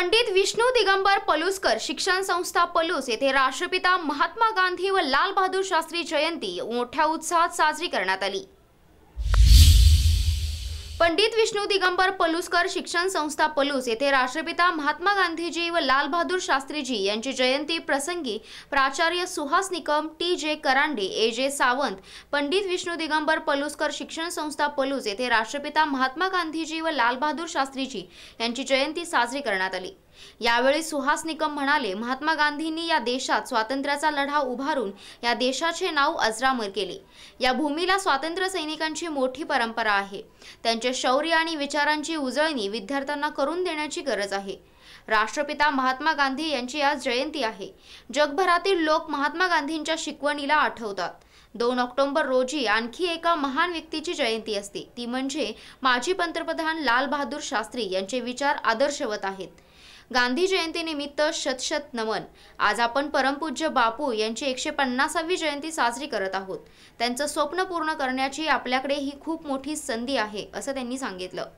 पंडित विष्णू दिगंबर पलूसकर शिक्षण संस्था पलूस येथे राष्ट्रपिता महात्मा गांधी व लाल शास्त्री जयंती मोठ्या उत्साहात साजरी करण्यात आली पंडित विष्णू दिगंबर पलुसकर शिक्षण संस्था पलूस येथे राष्ट्रपिता महात्मा गांधीजी व लालबहादूर शास्त्रीजी यांची जयंती प्रसंगी प्राचार्य सुहास निकम टी जे करांडे ए जे सावंत पंडित विष्णू दिगंबर पलुसकर शिक्षण संस्था पलूस येथे राष्ट्रपिता महात्मा गांधीजी व लालबहादूर शास्त्रीजी यांची जयंती साजरी करण्यात आली यावेळी सुहास निकम म्हणाले महात्मा गांधींनी या देशात स्वातंत्र्याचा लढा उभारून या देशाचे नाव अजरामर केले या भूमीला स्वातंत्र्य सैनिकांची मोठी परंपरा आहे त्यांच्या शौर्य आणि विचारांची उजळणी विद्यार्थ्यांना करून देण्याची गरज आहे राष्ट्रपिता महात्मा गांधी यांची आज जयंती आहे जगभरातील लोक महात्मा गांधींच्या शिकवणीला आठवतात दोन ऑक्टोबर रोजी आणखी एका महान व्यक्तीची जयंती असते ती म्हणजे माजी पंतप्रधान लालबहादूर शास्त्री यांचे विचार आदर्शवत आहेत गांधी जयंतीनिमित्त शतशत नमन आज आपण परमपूज्य बापू यांची एकशे पन्नासावी जयंती साजरी करत आहोत त्यांचं स्वप्न पूर्ण करण्याची आपल्याकडे ही खूप मोठी संधी आहे असं त्यांनी सांगितलं